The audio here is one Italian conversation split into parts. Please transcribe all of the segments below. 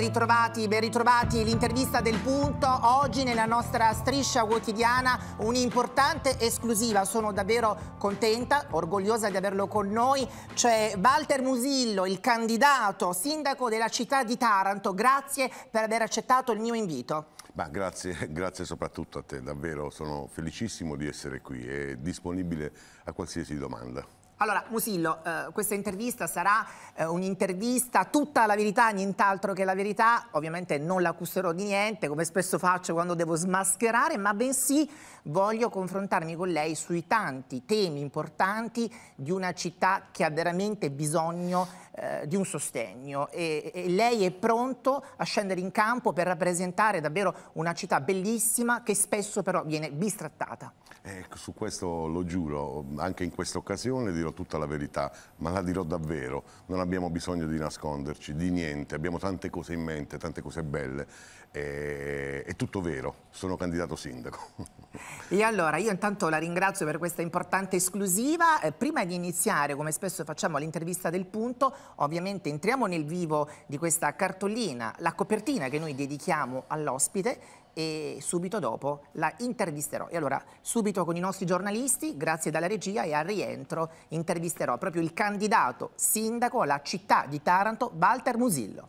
ritrovati, ben ritrovati. L'intervista del punto oggi nella nostra striscia quotidiana, un'importante esclusiva. Sono davvero contenta, orgogliosa di averlo con noi. C'è Walter Musillo, il candidato sindaco della città di Taranto. Grazie per aver accettato il mio invito. Ma grazie, grazie soprattutto a te, davvero sono felicissimo di essere qui e disponibile a qualsiasi domanda. Allora, Musillo, eh, questa intervista sarà eh, un'intervista tutta la verità, nient'altro che la verità. Ovviamente non la accuserò di niente, come spesso faccio quando devo smascherare, ma bensì voglio confrontarmi con lei sui tanti temi importanti di una città che ha veramente bisogno eh, di un sostegno e, e, lei è pronto a scendere in campo per rappresentare davvero una città bellissima che spesso però viene bistrattata. Eh, su questo lo giuro, anche in questa occasione dirò tutta la verità, ma la dirò davvero, non abbiamo bisogno di nasconderci, di niente, abbiamo tante cose in mente, tante cose belle, e, è tutto vero, sono candidato sindaco. E allora io intanto la ringrazio per questa importante esclusiva, eh, prima di iniziare come spesso facciamo all'intervista del punto, Ovviamente entriamo nel vivo di questa cartolina, la copertina che noi dedichiamo all'ospite e subito dopo la intervisterò. E allora subito con i nostri giornalisti, grazie dalla regia e al rientro intervisterò proprio il candidato sindaco alla città di Taranto, Walter Musillo.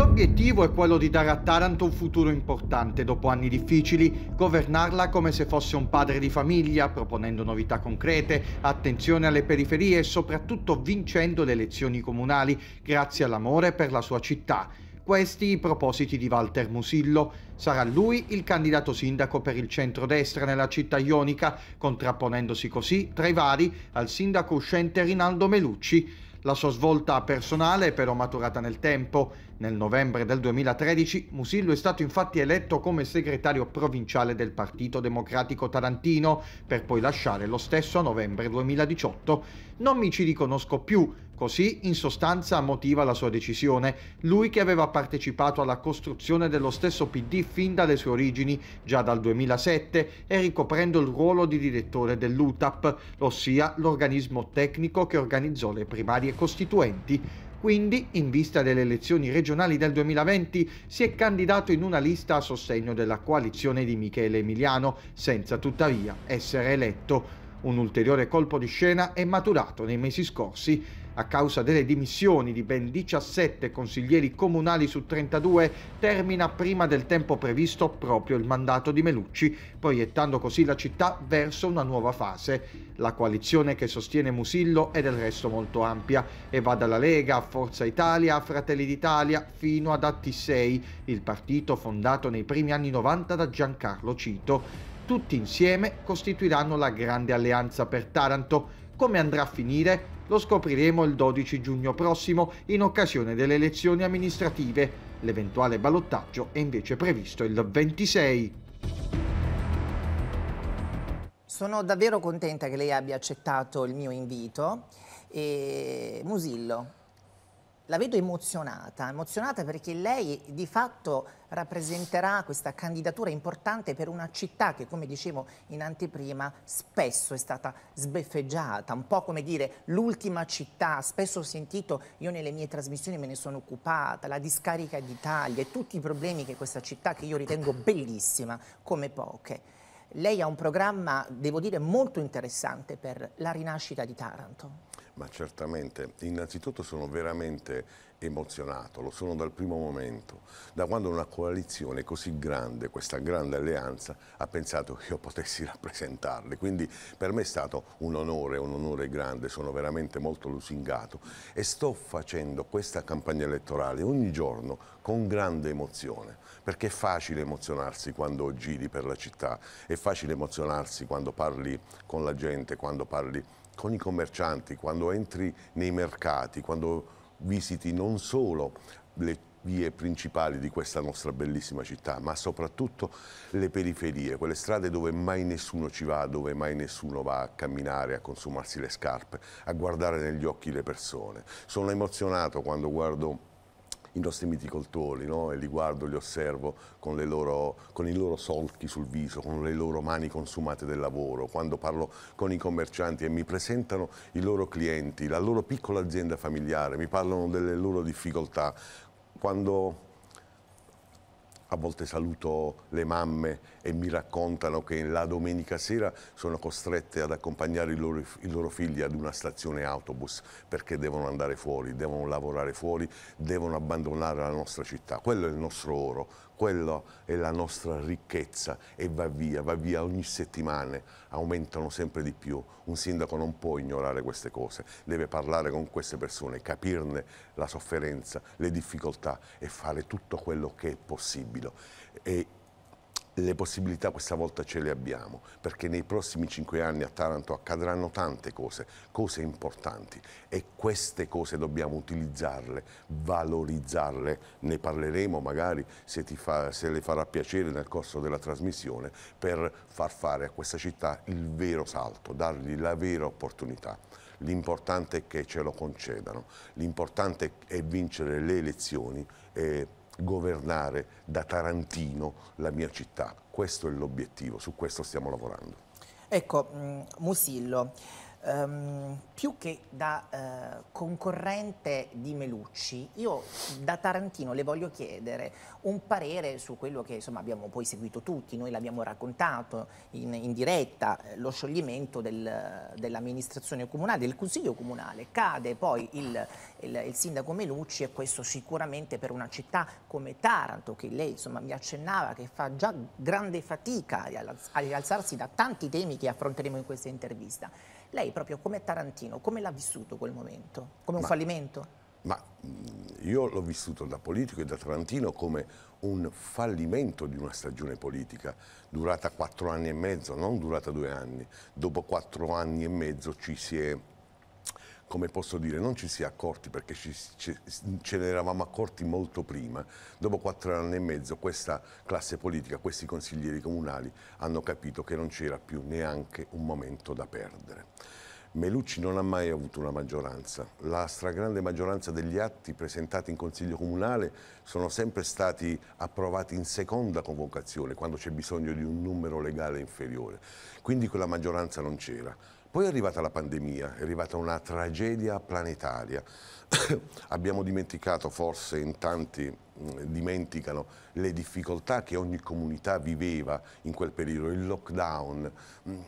L'obiettivo è quello di dare a Taranto un futuro importante dopo anni difficili, governarla come se fosse un padre di famiglia, proponendo novità concrete, attenzione alle periferie e soprattutto vincendo le elezioni comunali grazie all'amore per la sua città. Questi i propositi di Walter Musillo. Sarà lui il candidato sindaco per il centrodestra nella città ionica, contrapponendosi così, tra i vari, al sindaco uscente Rinaldo Melucci. La sua svolta personale è però maturata nel tempo. Nel novembre del 2013 Musillo è stato infatti eletto come segretario provinciale del Partito Democratico Tarantino, per poi lasciare lo stesso a novembre 2018. Non mi ci riconosco più, così in sostanza motiva la sua decisione, lui che aveva partecipato alla costruzione dello stesso PD fin dalle sue origini, già dal 2007, e ricoprendo il ruolo di direttore dell'UTAP, ossia l'organismo tecnico che organizzò le primarie costituenti. Quindi, in vista delle elezioni regionali del 2020, si è candidato in una lista a sostegno della coalizione di Michele Emiliano, senza tuttavia essere eletto. Un ulteriore colpo di scena è maturato nei mesi scorsi a causa delle dimissioni di ben 17 consiglieri comunali su 32 termina prima del tempo previsto proprio il mandato di Melucci, proiettando così la città verso una nuova fase. La coalizione che sostiene Musillo è del resto molto ampia e va dalla Lega a Forza Italia a Fratelli d'Italia fino ad 6, il partito fondato nei primi anni 90 da Giancarlo Cito. Tutti insieme costituiranno la grande alleanza per Taranto. Come andrà a finire? Lo scopriremo il 12 giugno prossimo in occasione delle elezioni amministrative. L'eventuale ballottaggio è invece previsto il 26. Sono davvero contenta che lei abbia accettato il mio invito. E... Musillo, la vedo emozionata, emozionata perché lei di fatto rappresenterà questa candidatura importante per una città che, come dicevo in anteprima, spesso è stata sbeffeggiata, un po' come dire l'ultima città, spesso ho sentito, io nelle mie trasmissioni me ne sono occupata, la discarica d'Italia e tutti i problemi che questa città, che io ritengo bellissima, come poche. Lei ha un programma, devo dire, molto interessante per la rinascita di Taranto ma certamente innanzitutto sono veramente emozionato, lo sono dal primo momento, da quando una coalizione così grande, questa grande alleanza, ha pensato che io potessi rappresentarli. Quindi per me è stato un onore, un onore grande, sono veramente molto lusingato e sto facendo questa campagna elettorale ogni giorno con grande emozione, perché è facile emozionarsi quando giri per la città, è facile emozionarsi quando parli con la gente, quando parli con con i commercianti, quando entri nei mercati, quando visiti non solo le vie principali di questa nostra bellissima città, ma soprattutto le periferie, quelle strade dove mai nessuno ci va, dove mai nessuno va a camminare, a consumarsi le scarpe, a guardare negli occhi le persone. Sono emozionato quando guardo i nostri miticoltori no? e li guardo, li osservo con, loro, con, i loro solchi sul viso, con le loro mani consumate del lavoro, quando parlo con i commercianti e mi presentano i loro clienti, la loro piccola azienda familiare, mi parlano delle loro difficoltà, quando a volte saluto le mamme e mi raccontano che la domenica sera sono costrette ad accompagnare i loro, i loro, figli ad una stazione autobus perché devono andare fuori, devono lavorare fuori, devono abbandonare la nostra città. Quello è il nostro oro, quella è la nostra ricchezza e va via, va via ogni settimana, aumentano sempre di più. Un sindaco non può ignorare queste cose, deve parlare con queste persone, capirne la sofferenza, le difficoltà e fare tutto quello che è possibile. E le possibilità questa volta ce le abbiamo, perché nei prossimi cinque anni a Taranto accadranno tante cose, cose importanti e queste cose dobbiamo utilizzarle, valorizzarle, ne parleremo magari se, fa, se le farà piacere nel corso della trasmissione per far fare a questa città il vero salto, dargli la vera opportunità. L'importante è che ce lo concedano, l'importante è vincere le elezioni e governare da Tarantino la mia città. Questo è l'obiettivo, su questo stiamo lavorando. Ecco, mm, Musillo, Um, più che da uh, concorrente di Melucci, io da Tarantino le voglio chiedere un parere su quello che insomma, abbiamo poi seguito tutti, noi l'abbiamo raccontato in, in diretta, eh, lo scioglimento del, dell'amministrazione comunale, del Consiglio Comunale, cade poi il, il, il, sindaco Melucci e questo sicuramente per una città come Taranto, che lei insomma, mi accennava che fa già grande fatica a rialzarsi da tanti temi che affronteremo in questa intervista lei proprio come Tarantino, come l'ha vissuto quel momento? Come un ma, fallimento? Ma mm, io l'ho vissuto da politico e da Tarantino come un fallimento di una stagione politica durata quattro anni e mezzo, non durata due anni. Dopo quattro anni e mezzo ci si è come posso dire, non ci si è accorti perché ci, ce, ce ne eravamo accorti molto prima. Dopo quattro anni e mezzo questa classe politica, questi consiglieri comunali hanno capito che non c'era più neanche un momento da perdere. Melucci non ha mai avuto una maggioranza. La stragrande maggioranza degli atti presentati in Consiglio Comunale sono sempre stati approvati in seconda convocazione, quando c'è bisogno di un numero legale inferiore. Quindi quella maggioranza non c'era poi è arrivata la pandemia, è arrivata una tragedia planetaria. Abbiamo dimenticato, forse in tanti mm, dimenticano, le difficoltà che ogni comunità viveva in quel periodo, il lockdown. Mh, mm,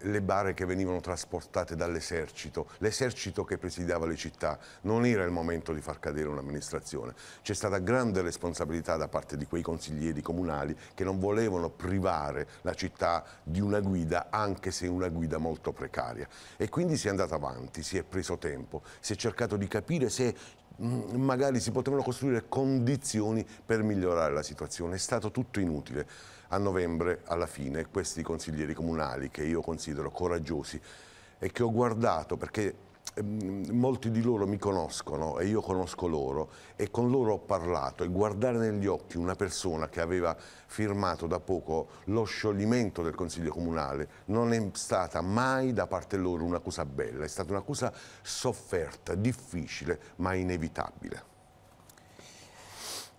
le bare che venivano trasportate dall'esercito, l'esercito che presidiava le città. Non era il momento di far cadere un'amministrazione. C'è stata grande responsabilità da parte di quei consiglieri comunali che non volevano privare la città di una guida, anche se una guida molto precaria. E quindi si è andato avanti, si è preso tempo, si è cercato di capire se mm, magari si potevano costruire condizioni per migliorare la situazione. È stato tutto inutile a novembre alla fine questi consiglieri comunali che io considero coraggiosi e che ho guardato perché ehm, molti di loro mi conoscono e io conosco loro e con loro ho parlato e guardare negli occhi una persona che aveva firmato da poco lo scioglimento del Consiglio Comunale non è stata mai da parte loro un'accusa bella, è stata un'accusa sofferta, difficile ma inevitabile.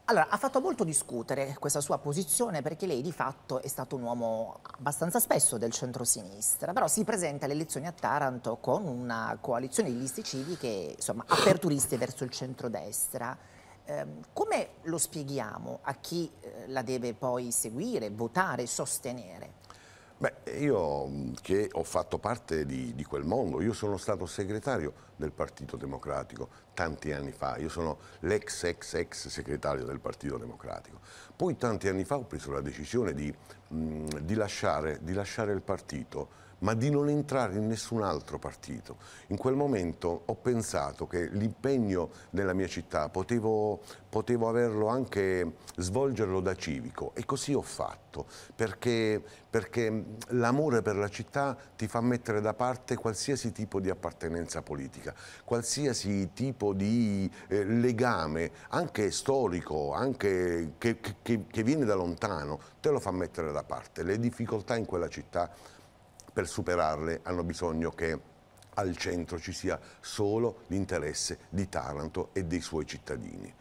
Allora, ha fatto molto discutere questa sua posizione perché lei di fatto è stato un uomo abbastanza spesso del centro-sinistra, però si presenta alle elezioni a Taranto con una coalizione di liste civiche, insomma, aperturiste verso il centro-destra. Ehm, come lo spieghiamo a chi eh, la deve poi seguire, votare, sostenere? Beh, io mm, che ho fatto parte di, di, quel mondo, io sono stato segretario del Partito Democratico tanti anni fa, io sono l'ex ex ex segretario del Partito Democratico. Poi tanti anni fa ho preso la decisione di, mh, mm, di, lasciare, di lasciare il partito ma di non entrare in nessun altro partito. In quel momento ho pensato che l'impegno nella mia città potevo, potevo averlo anche, svolgerlo da civico e così ho fatto, perché, perché l'amore per la città ti fa mettere da parte qualsiasi tipo di appartenenza politica, qualsiasi tipo di eh, legame, anche storico, anche che, che, che viene da lontano, te lo fa mettere da parte. Le difficoltà in quella città per superarle hanno bisogno che al centro ci sia solo l'interesse di Taranto e dei suoi cittadini.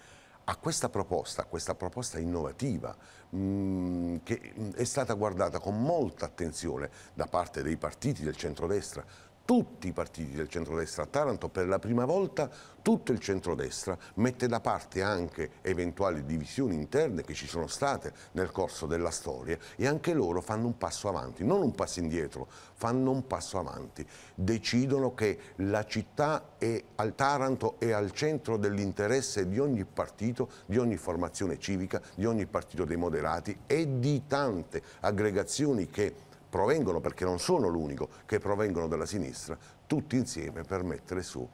A questa proposta, a questa proposta innovativa, mm, che è stata guardata con molta attenzione da parte dei partiti del centrodestra, tutti i partiti del centrodestra a Taranto, per la prima volta tutto il centrodestra mette da parte anche eventuali divisioni interne che ci sono state nel corso della storia e anche loro fanno un passo avanti, non un passo indietro, fanno un passo avanti, decidono che la città è al Taranto è al centro dell'interesse di ogni partito, di ogni formazione civica, di ogni partito dei moderati e di tante aggregazioni che provengono, perché non sono l'unico, che provengono dalla sinistra, tutti insieme per mettere su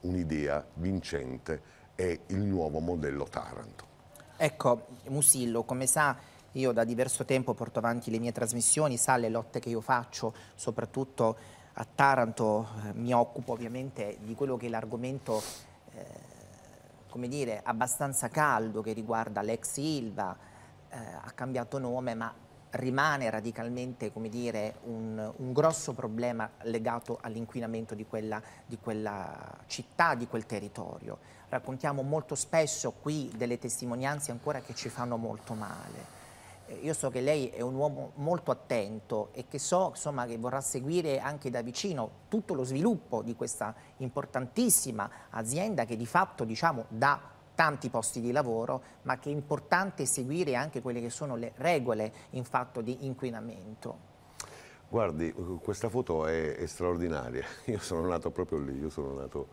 un'idea vincente e il nuovo modello Taranto. Ecco, Musillo, come sa... Io da diverso tempo porto avanti le mie trasmissioni, sa le lotte che io faccio, soprattutto a Taranto eh, mi occupo ovviamente di quello che è l'argomento eh, come dire, abbastanza caldo che riguarda l'ex Ilva, eh, ha cambiato nome ma rimane radicalmente dire, un, un, grosso problema legato all'inquinamento di, di quella, città, di quel territorio. Raccontiamo molto spesso qui delle testimonianze ancora che ci fanno molto male. Eh, io so che lei è un uomo molto attento e che so insomma, che vorrà seguire anche da vicino tutto lo sviluppo di questa importantissima azienda che di fatto diciamo, dà tanti posti di lavoro, ma che è importante seguire anche quelle che sono le regole in fatto di inquinamento. Guardi, questa foto è, è straordinaria. Io sono nato proprio lì, io sono nato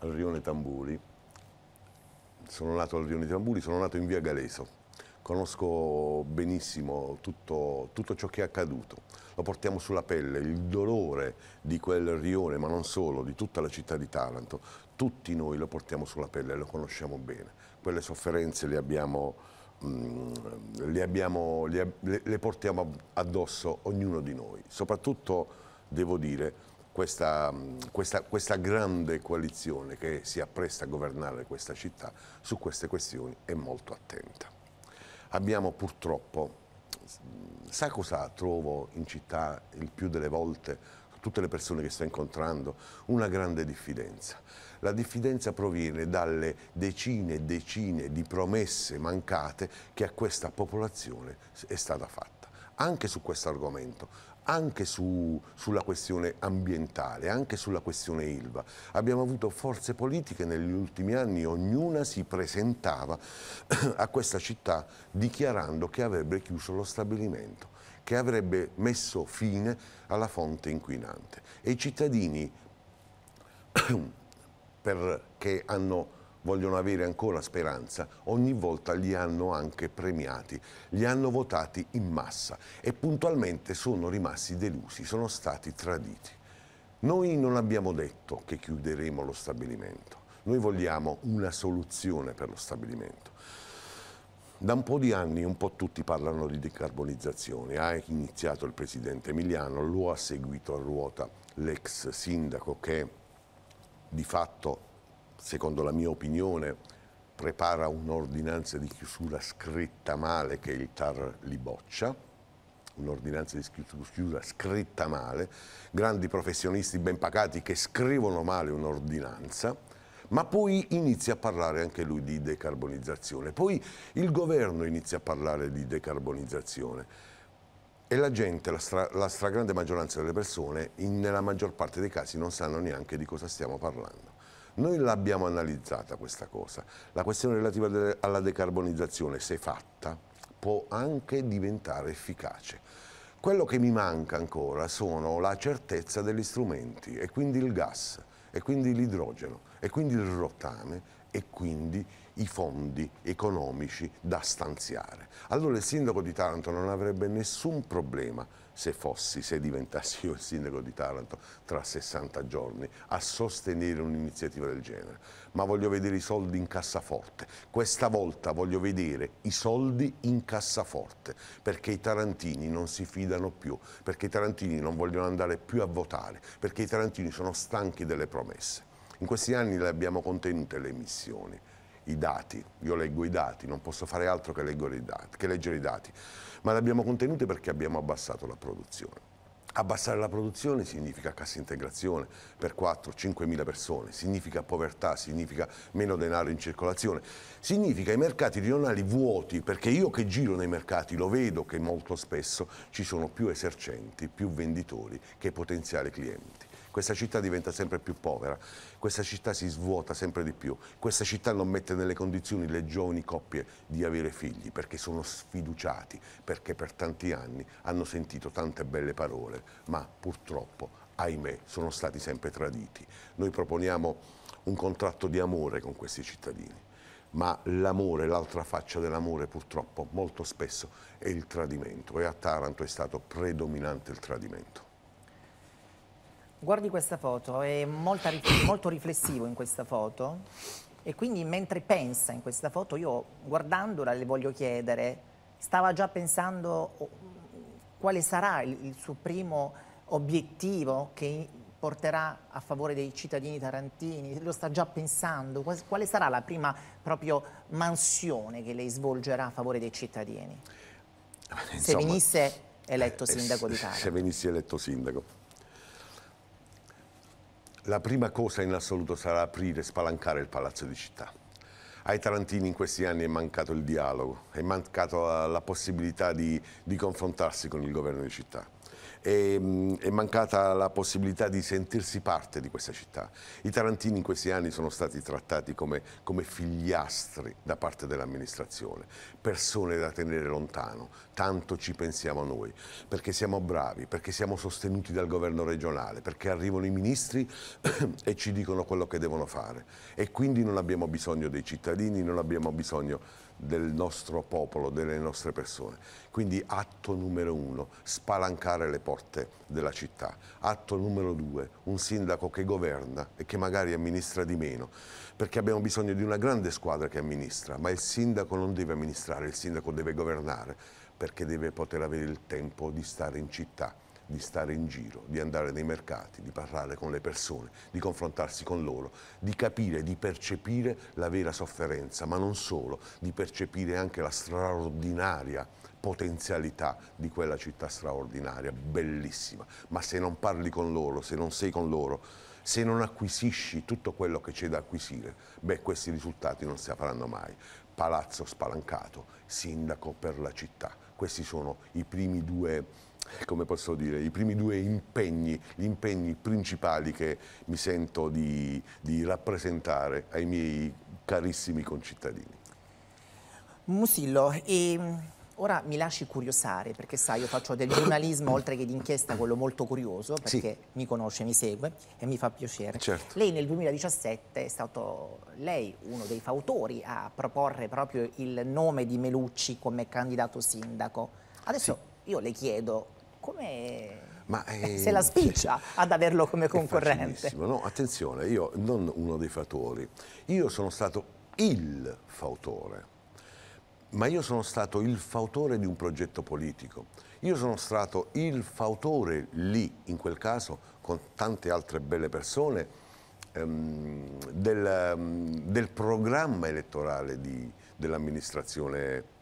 al Rione Tamburi. Sono nato al Rione Tamburi, sono nato in via Galeso. Conosco benissimo tutto, tutto ciò che è accaduto. Lo portiamo sulla pelle, il dolore di quel rione, ma non solo, di tutta la città di Taranto, tutti noi lo portiamo sulla pelle, lo conosciamo bene. Quelle sofferenze le, abbiamo, mh, mm, le, abbiamo, le, le portiamo addosso ognuno di noi. Soprattutto, devo dire, questa, mm, questa, questa, grande coalizione che si appresta a governare questa città su queste questioni è molto attenta. Abbiamo purtroppo, mm, sa cosa trovo in città il più delle volte tutte le persone che sta incontrando una grande diffidenza. La diffidenza proviene dalle decine e decine di promesse mancate che a questa popolazione è stata fatta, anche su questo argomento, anche su, sulla questione ambientale, anche sulla questione ILVA. Abbiamo avuto forze politiche negli ultimi anni, ognuna si presentava a questa città dichiarando che avrebbe chiuso lo stabilimento che avrebbe messo fine alla fonte inquinante. E i cittadini perché hanno, vogliono avere ancora speranza, ogni volta li hanno anche premiati, li hanno votati in massa e puntualmente sono rimasti delusi, sono stati traditi. Noi non abbiamo detto che chiuderemo lo stabilimento, noi vogliamo una soluzione per lo stabilimento. Da un po' di anni un po' tutti parlano di decarbonizzazione, ha iniziato il presidente Emiliano, lo ha seguito a ruota l'ex sindaco che di fatto, secondo la mia opinione, prepara un'ordinanza di chiusura scritta male che il TAR li boccia, un'ordinanza di chiusura scritta male, grandi professionisti ben pagati che scrivono male un'ordinanza, ma poi inizia a parlare anche lui di decarbonizzazione, poi il governo inizia a parlare di decarbonizzazione e la gente, la, stra, la stragrande maggioranza delle persone, in, nella maggior parte dei casi non sanno neanche di cosa stiamo parlando. Noi l'abbiamo analizzata questa cosa, la questione relativa de, alla decarbonizzazione, se fatta, può anche diventare efficace. Quello che mi manca ancora sono la certezza degli strumenti e quindi il gas e quindi l'idrogeno e quindi il rottame e quindi i fondi economici da stanziare. Allora il sindaco di Taranto non avrebbe nessun problema se fossi, se diventassi io il sindaco di Taranto tra 60 giorni a sostenere un'iniziativa del genere, ma voglio vedere i soldi in cassaforte, questa volta voglio vedere i soldi in cassaforte, perché i tarantini non si fidano più, perché i tarantini non vogliono andare più a votare, perché i tarantini sono stanchi delle promesse. In questi anni le abbiamo contenute le emissioni, i dati, io leggo i dati, non posso fare altro che, dati, che leggere i dati, ma le abbiamo contenute perché abbiamo abbassato la produzione. Abbassare la produzione significa cassa integrazione per 4-5 mila persone, significa povertà, significa meno denaro in circolazione, significa i mercati regionali vuoti, perché io che giro nei mercati lo vedo che molto spesso ci sono più esercenti, più venditori che potenziali clienti questa città diventa sempre più povera, questa città si svuota sempre di più, questa città non mette nelle condizioni le giovani coppie di avere figli perché sono sfiduciati, perché per tanti anni hanno sentito tante belle parole, ma purtroppo, ahimè, sono stati sempre traditi. Noi proponiamo un contratto di amore con questi cittadini ma l'amore, l'altra faccia dell'amore purtroppo molto spesso è il tradimento e a Taranto è stato predominante il tradimento. Guardi questa foto, è rif molto riflessivo in questa foto e quindi mentre pensa in questa foto io guardandola le voglio chiedere, stava già pensando oh, quale sarà il, il suo primo obiettivo che porterà a favore dei cittadini tarantini, lo sta già pensando, quale sarà la prima proprio mansione che lei svolgerà a favore dei cittadini? Eh, insomma, eh, eh, se venisse eletto sindaco di Taranto. Se venisse eletto sindaco la prima cosa in assoluto sarà aprire e spalancare il palazzo di città. Ai Tarantini in questi anni è mancato il dialogo, è mancata la, possibilità di, di confrontarsi con il governo di città è, mm, è mancata la possibilità di sentirsi parte di questa città. I tarantini in questi anni sono stati trattati come, come figliastri da parte dell'amministrazione, persone da tenere lontano, tanto ci pensiamo noi, perché siamo bravi, perché siamo sostenuti dal governo regionale, perché arrivano i ministri e ci dicono quello che devono fare e quindi non abbiamo bisogno dei cittadini, non abbiamo bisogno del nostro popolo, delle nostre persone. Quindi atto numero uno, spalancare le porte della città. Atto numero due, un sindaco che governa e che magari amministra di meno, perché abbiamo bisogno di una grande squadra che amministra, ma il sindaco non deve amministrare, il sindaco deve governare, perché deve poter avere il tempo di stare in città di stare in giro, di andare nei mercati, di parlare con le persone, di confrontarsi con loro, di capire, di percepire la vera sofferenza, ma non solo, di percepire anche la straordinaria potenzialità di quella città straordinaria, bellissima. Ma se non parli con loro, se non sei con loro, se non acquisisci tutto quello che c'è da acquisire, beh, questi risultati non si avranno mai. Palazzo spalancato, sindaco per la città. Questi sono i primi due come posso dire, i primi due impegni, gli impegni principali che mi sento di, di rappresentare ai miei carissimi concittadini. Musillo, e ehm, ora mi lasci curiosare, perché sai, io faccio del giornalismo oltre che d'inchiesta, quello molto curioso, perché sì. mi conosce, mi segue e mi fa piacere. Certo. Lei nel 2017 è stato lei uno dei fautori a proporre proprio il nome di Melucci come candidato sindaco. Adesso sì. io le chiedo come... Ma, eh, eh, se la spiccia ad averlo come concorrente. No, attenzione, io non uno dei fautori, io sono stato il fautore, ma io sono stato il fautore di un progetto politico, io sono stato il fautore lì, in quel caso, con tante altre belle persone, ehm, del, ehm, del, programma elettorale dell'amministrazione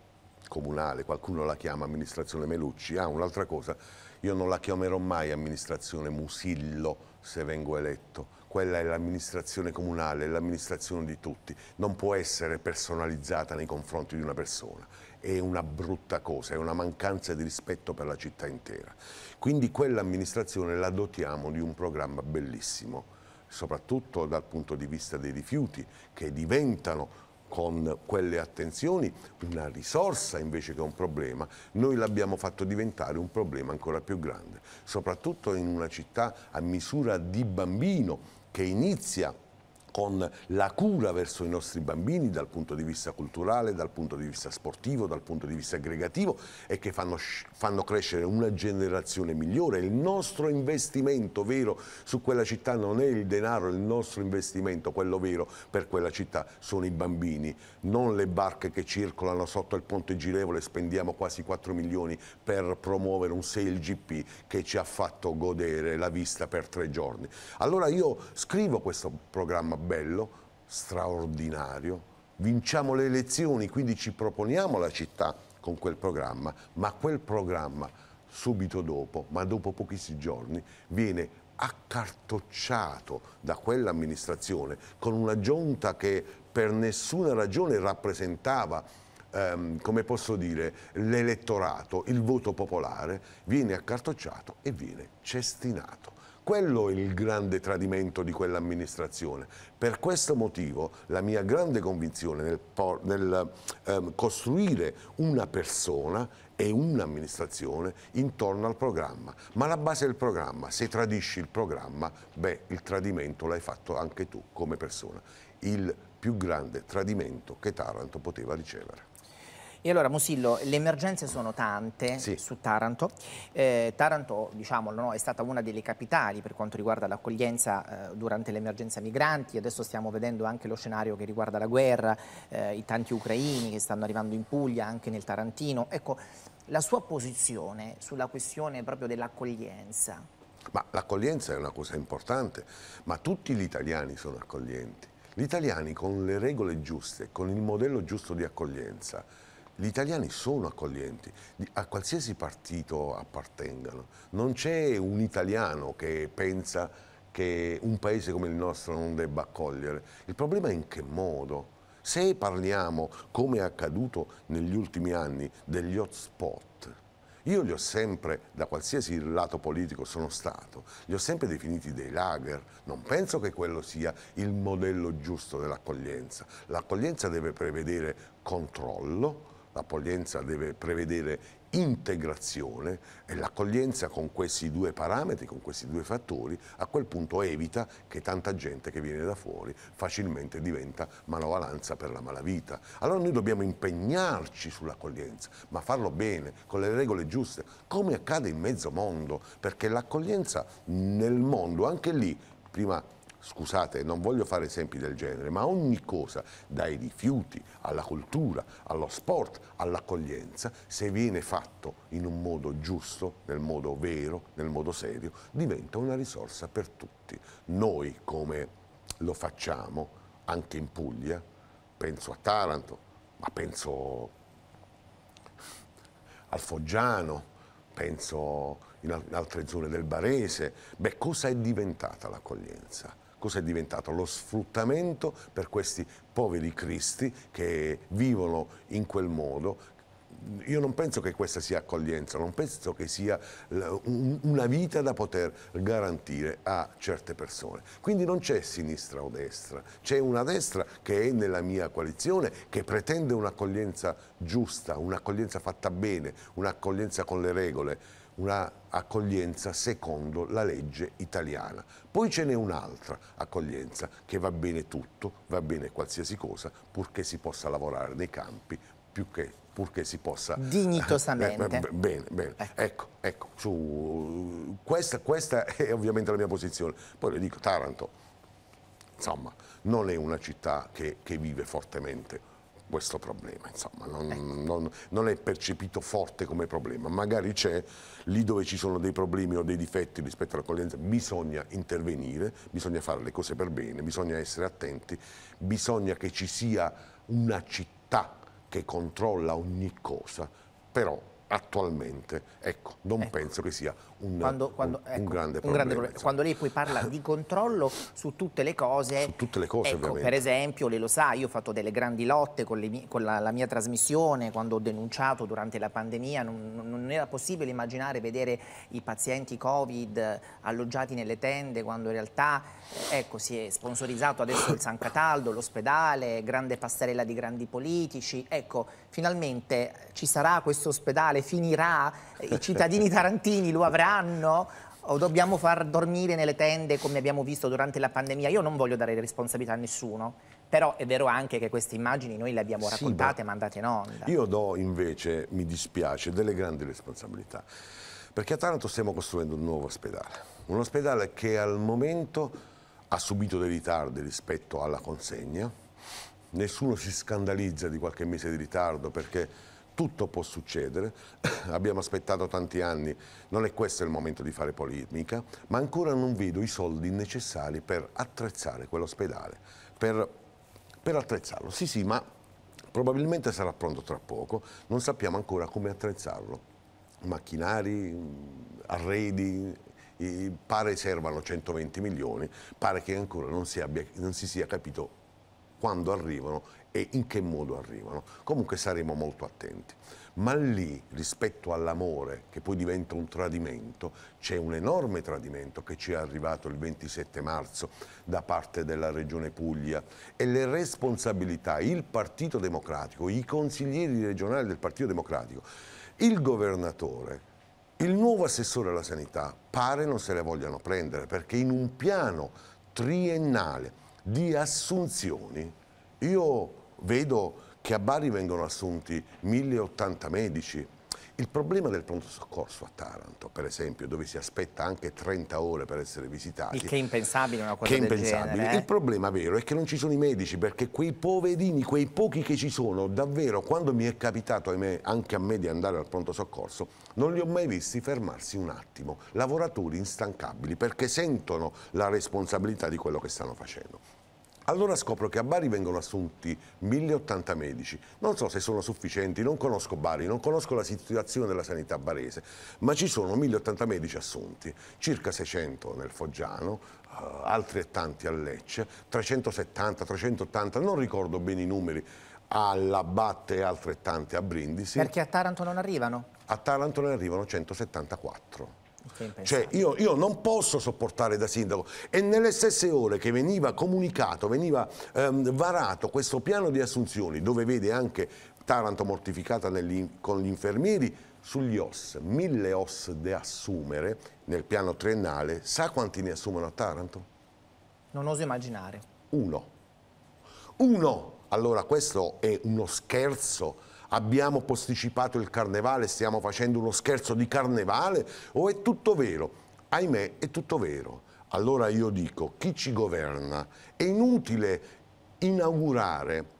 comunale, qualcuno la chiama amministrazione Melucci, ah un'altra cosa, io non la chiamerò mai amministrazione Musillo se vengo eletto, quella è l'amministrazione comunale, è l'amministrazione di tutti, non può essere personalizzata nei confronti di una persona, è una brutta cosa, è una mancanza di rispetto per la città intera. Quindi quell'amministrazione la dotiamo di un programma bellissimo, soprattutto dal punto di vista dei rifiuti che diventano con quelle attenzioni una risorsa invece che un problema, noi l'abbiamo fatto diventare un problema ancora più grande, soprattutto in una città a misura di bambino che inizia con la cura verso i nostri bambini dal punto di vista culturale, dal punto di vista sportivo, dal punto di vista aggregativo e che fanno, fanno crescere una generazione migliore. Il nostro investimento vero su quella città non è il denaro, il nostro investimento, quello vero per quella città, sono i bambini, non le barche che circolano sotto il ponte girevole, spendiamo quasi 4 milioni per promuovere un 6 LGP che ci ha fatto godere la vista per tre giorni. Allora io scrivo questo programma bello, straordinario. Vinciamo le elezioni, quindi ci proponiamo la città con quel programma, ma quel programma subito dopo, ma dopo pochissimi giorni, viene accartocciato da quell'amministrazione con una giunta che per nessuna ragione rappresentava ehm, come posso dire, l'elettorato, il voto popolare, viene accartocciato e viene cestinato. Quello è il grande tradimento di quell'amministrazione. Per questo motivo la mia grande convinzione nel, nel ehm, costruire una persona e un'amministrazione intorno al programma. Ma la base è il programma. Se tradisci il programma, beh, il tradimento l'hai fatto anche tu come persona. Il più grande tradimento che Taranto poteva ricevere. E allora Musillo, le emergenze sono tante sì. su Taranto. Eh, Taranto, diciamolo, no, è stata una delle capitali per quanto riguarda l'accoglienza eh, durante l'emergenza migranti. Adesso stiamo vedendo anche lo scenario che riguarda la guerra, eh, i tanti ucraini che stanno arrivando in Puglia, anche nel Tarantino. Ecco, la sua posizione sulla questione proprio dell'accoglienza. Ma l'accoglienza è una cosa importante, ma tutti gli italiani sono accoglienti. Gli italiani con le regole giuste, con il modello giusto di accoglienza, gli italiani sono accoglienti, a qualsiasi partito appartengano. Non c'è un italiano che pensa che un paese come il nostro non debba accogliere. Il problema è in che modo. Se parliamo, come è accaduto negli ultimi anni, degli hotspot, io li ho sempre, da qualsiasi lato politico sono stato, li ho sempre definiti dei lager. Non penso che quello sia il modello giusto dell'accoglienza. L'accoglienza deve prevedere controllo, l'accoglienza deve prevedere integrazione e l'accoglienza con questi due parametri, con questi due fattori, a quel punto evita che tanta gente che viene da fuori facilmente diventa manovalanza per la malavita. Allora noi dobbiamo impegnarci sull'accoglienza, ma farlo bene, con le regole giuste, come accade in mezzo mondo, perché l'accoglienza nel mondo, anche lì, prima scusate, non voglio fare esempi del genere, ma ogni cosa, dai rifiuti alla cultura, allo sport, all'accoglienza, se viene fatto in un modo giusto, nel modo vero, nel modo serio, diventa una risorsa per tutti. Noi come lo facciamo anche in Puglia, penso a Taranto, ma penso al Foggiano, penso in altre zone del Barese, beh cosa è diventata l'accoglienza? cosa è diventato? Lo sfruttamento per questi poveri cristi che vivono in quel modo, io non penso che questa sia accoglienza, non penso che sia una vita da poter garantire a certe persone. Quindi non c'è sinistra o destra, c'è una destra che è nella mia coalizione, che pretende un'accoglienza giusta, un'accoglienza fatta bene, un'accoglienza con le regole una accoglienza secondo la legge italiana. Poi ce n'è un'altra accoglienza che va bene tutto, va bene qualsiasi cosa, purché si possa lavorare nei campi, più che purché si possa... Eh, Dignitosamente. Eh, bene, bene. Ecco, ecco, ecco su, questa, questa è ovviamente la mia posizione. Poi le dico, Taranto, insomma, non è una città che, che vive fortemente questo problema, insomma, non, ecco. non, non, è percepito forte come problema, magari c'è, lì dove ci sono dei problemi o dei difetti rispetto all'accoglienza bisogna intervenire, bisogna fare le cose per bene, bisogna essere attenti, bisogna che ci sia una città che controlla ogni cosa, però attualmente ecco, non ecco. penso che sia un, quando, quando, un, ecco, un grande problema. Grande, quando lei poi parla di controllo su tutte le cose... Su tutte le cose, ecco, Per esempio, lei lo sa, io ho fatto delle grandi lotte con, mie, con la, la, mia trasmissione, quando ho denunciato durante la pandemia, non, non era possibile immaginare vedere i pazienti Covid alloggiati nelle tende, quando in realtà ecco, si è sponsorizzato adesso il San Cataldo, l'ospedale, grande passerella di grandi politici. Ecco, finalmente ci sarà questo ospedale, finirà, i cittadini tarantini lo avranno dormiranno? O dobbiamo far dormire nelle tende come abbiamo visto durante la pandemia? Io non voglio dare responsabilità a nessuno, però è vero anche che queste immagini noi le abbiamo raccontate sì, mandate in onda. Io do invece, mi dispiace, delle grandi responsabilità, perché a Taranto stiamo costruendo un nuovo ospedale, un ospedale che al momento ha subito dei ritardi rispetto alla consegna, nessuno si scandalizza di qualche mese di ritardo perché tutto può succedere, abbiamo aspettato tanti anni, non è questo il momento di fare polemica, ma ancora non vedo i soldi necessari per attrezzare quell'ospedale, per, per attrezzarlo. Sì, sì, ma probabilmente sarà pronto tra poco, non sappiamo ancora come attrezzarlo. Macchinari, arredi, pare servano 120 milioni, pare che ancora non si, abbia, non si sia capito quando arrivano e in che modo arrivano. Comunque saremo molto attenti. Ma lì, rispetto all'amore, che poi diventa un tradimento, c'è un enorme tradimento che ci è arrivato il 27 marzo da parte della Regione Puglia e le responsabilità, il Partito Democratico, i consiglieri regionali del Partito Democratico, il governatore, il nuovo assessore alla sanità pare non se le vogliano prendere perché in un piano triennale di assunzioni io vedo che a Bari vengono assunti 1080 medici. Il problema del pronto soccorso a Taranto, per esempio, dove si aspetta anche 30 ore per essere visitati. Il che è impensabile una cosa che del impensabile. Genere, eh? Il problema vero è che non ci sono i medici, perché quei poverini, quei pochi che ci sono, davvero, quando mi è capitato ahimè, anche a me di andare al pronto soccorso, non li ho mai visti fermarsi un attimo. Lavoratori instancabili, perché sentono la responsabilità di quello che stanno facendo. Allora scopro che a Bari vengono assunti 1080 medici. Non so se sono sufficienti, non conosco Bari, non conosco la situazione della sanità barese, ma ci sono 1080 medici assunti, circa 600 nel Foggiano, uh, eh, altrettanti a Lecce, 370, 380, non ricordo bene i numeri, alla Batte e altrettanti a Brindisi. Perché a Taranto non arrivano? A Taranto ne arrivano 174. Cioè io, io, non posso sopportare da sindaco e nelle stesse ore che veniva comunicato, veniva ehm, varato questo piano di assunzioni dove vede anche Taranto mortificata negli, con gli infermieri, sugli OS, mille OS da assumere nel piano triennale, sa quanti ne assumono a Taranto? Non oso immaginare. Uno. Uno! Allora questo è uno scherzo abbiamo posticipato il carnevale, stiamo facendo uno scherzo di carnevale o è tutto vero? Ahimè, è tutto vero. Allora io dico, chi ci governa? È inutile inaugurare,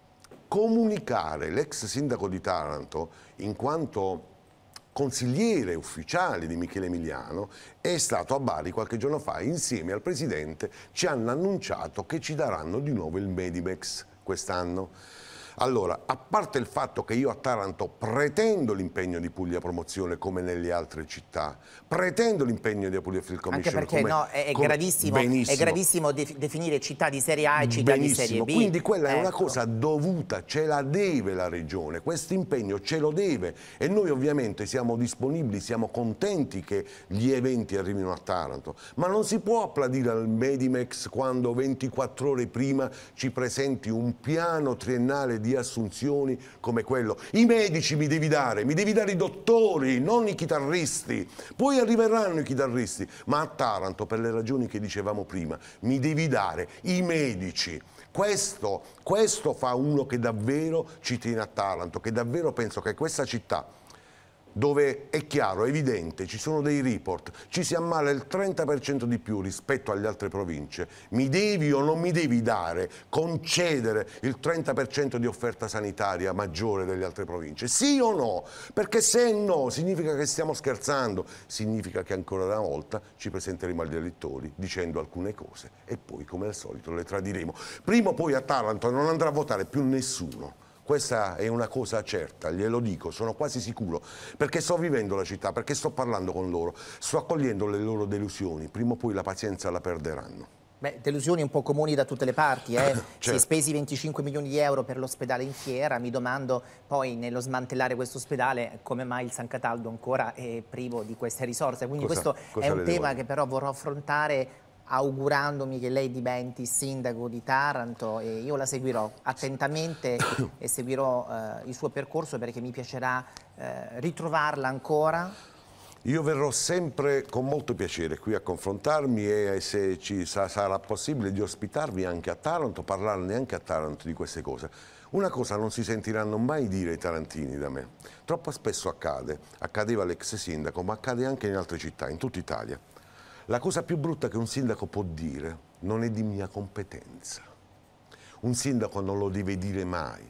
comunicare l'ex sindaco di Taranto in quanto consigliere ufficiale di Michele Emiliano, è stato a Bari qualche giorno fa insieme al presidente, ci hanno annunciato che ci daranno di nuovo il Medimex quest'anno. Allora, a parte il fatto che io a Taranto pretendo l'impegno di Puglia Promozione come nelle altre città, pretendo l'impegno di Puglia Film Commission. Anche perché come, no, è, come, gravissimo, è, gravissimo, definire città di serie A e città benissimo. di serie B. Quindi quella ecco. è una ecco. cosa dovuta, ce la deve la regione, questo impegno ce lo deve e noi ovviamente siamo disponibili, siamo contenti che gli eventi arrivino a Taranto, ma non si può applaudire al Medimex quando 24 ore prima ci presenti un piano triennale di assunzioni come quello. I medici mi devi dare, mi devi dare i dottori, non i chitarristi. Poi arriveranno i chitarristi, ma a Taranto, per le ragioni che dicevamo prima, mi devi dare i medici. Questo, questo fa uno che davvero ci tiene a Taranto, che davvero penso che questa città dove è chiaro, è evidente, ci sono dei report, ci si ammala il 30% di più rispetto alle altre province, mi devi o non mi devi dare, concedere il 30% di offerta sanitaria maggiore delle altre province? Sì o no? Perché se no significa che stiamo scherzando, significa che ancora una volta ci presenteremo agli elettori dicendo alcune cose e poi come al solito le tradiremo. Prima o poi a Taranto non andrà a votare più nessuno questa è una cosa certa, glielo dico, sono quasi sicuro, perché sto vivendo la città, perché sto parlando con loro, sto accogliendo le loro delusioni, prima o poi la pazienza la perderanno. Beh, delusioni un po' comuni da tutte le parti, eh? certo. si è spesi 25 milioni di euro per l'ospedale in fiera, mi domando poi nello smantellare questo ospedale come mai il San Cataldo ancora è privo di queste risorse, quindi cosa, questo cosa è un tema devo? che però vorrò affrontare augurandomi che lei diventi sindaco di Taranto e io la seguirò attentamente e seguirò eh, il suo percorso perché mi piacerà eh, ritrovarla ancora. Io verrò sempre con molto piacere qui a confrontarmi e se ci sarà possibile di ospitarvi anche a Taranto, parlarne anche a Taranto di queste cose. Una cosa non si sentiranno mai dire i tarantini da me. Troppo spesso accade, accadeva l'ex sindaco, ma accade anche in altre città, in tutta Italia. La cosa più brutta che un sindaco può dire non è di mia competenza. Un sindaco non lo deve dire mai.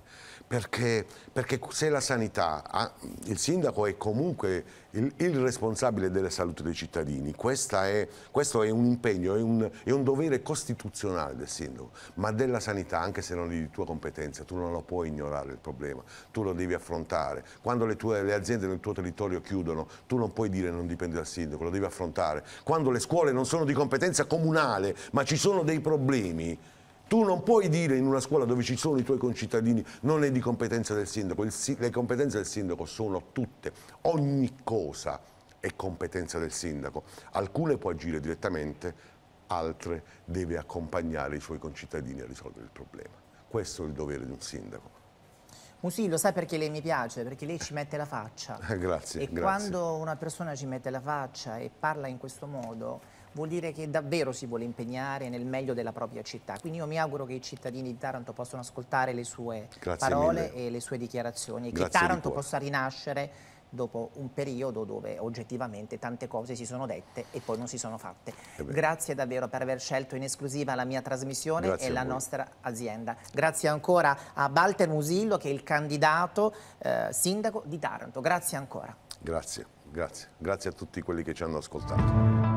Perché, perché, se la sanità, ha, il sindaco è comunque il, il, responsabile della salute dei cittadini, è, questo è un impegno, è un, è un, dovere costituzionale del sindaco, ma della sanità, anche se non è di tua competenza, tu non lo puoi ignorare il problema, tu lo devi affrontare. Quando le, tue, le aziende nel tuo territorio chiudono, tu non puoi dire non dipende dal sindaco, lo devi affrontare. Quando le scuole non sono di competenza comunale, ma ci sono dei problemi, tu non puoi dire in una scuola dove ci sono i tuoi concittadini non è di competenza del sindaco, si le competenze del sindaco sono tutte, ogni cosa è competenza del sindaco, alcune può agire direttamente, altre deve accompagnare i suoi concittadini a risolvere il problema. Questo è il dovere di un sindaco. Musi lo sa perché lei mi piace, perché lei ci mette la faccia. grazie. E grazie. quando una persona ci mette la faccia e parla in questo modo vuol dire che davvero si vuole impegnare nel meglio della propria città. Quindi io mi auguro che i cittadini di Taranto possano ascoltare le sue Grazie parole mille. e le sue dichiarazioni e Grazie che Taranto possa rinascere dopo un periodo dove oggettivamente tante cose si sono dette e poi non si sono fatte. Grazie davvero per aver scelto in esclusiva la mia trasmissione Grazie e la nostra azienda. Grazie ancora a Walter Musillo che è il candidato eh, sindaco di Taranto. Grazie ancora. Grazie. Grazie. Grazie a tutti quelli che ci hanno ascoltato.